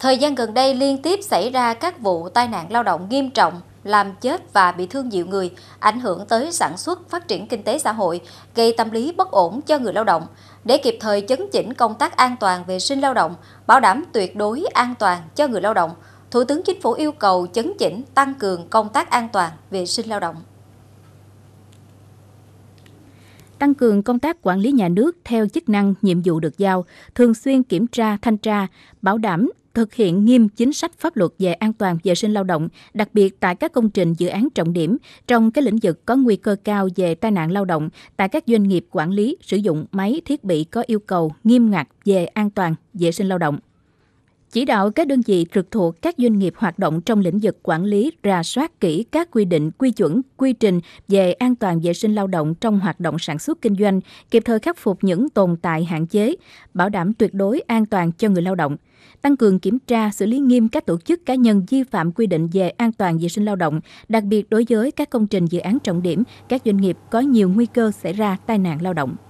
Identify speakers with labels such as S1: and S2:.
S1: Thời gian gần đây liên tiếp xảy ra các vụ tai nạn lao động nghiêm trọng, làm chết và bị thương nhiều người, ảnh hưởng tới sản xuất, phát triển kinh tế xã hội, gây tâm lý bất ổn cho người lao động. Để kịp thời chấn chỉnh công tác an toàn vệ sinh lao động, bảo đảm tuyệt đối an toàn cho người lao động, Thủ tướng Chính phủ yêu cầu chấn chỉnh tăng cường công tác an toàn vệ sinh lao động.
S2: tăng cường công tác quản lý nhà nước theo chức năng, nhiệm vụ được giao, thường xuyên kiểm tra, thanh tra, bảo đảm thực hiện nghiêm chính sách pháp luật về an toàn vệ sinh lao động, đặc biệt tại các công trình dự án trọng điểm trong các lĩnh vực có nguy cơ cao về tai nạn lao động tại các doanh nghiệp quản lý sử dụng máy thiết bị có yêu cầu nghiêm ngặt về an toàn vệ sinh lao động chỉ đạo các đơn vị trực thuộc các doanh nghiệp hoạt động trong lĩnh vực quản lý rà soát kỹ các quy định quy chuẩn quy trình về an toàn vệ sinh lao động trong hoạt động sản xuất kinh doanh kịp thời khắc phục những tồn tại hạn chế bảo đảm tuyệt đối an toàn cho người lao động tăng cường kiểm tra xử lý nghiêm các tổ chức cá nhân vi phạm quy định về an toàn vệ sinh lao động đặc biệt đối với các công trình dự án trọng điểm các doanh nghiệp có nhiều nguy cơ xảy ra tai nạn lao động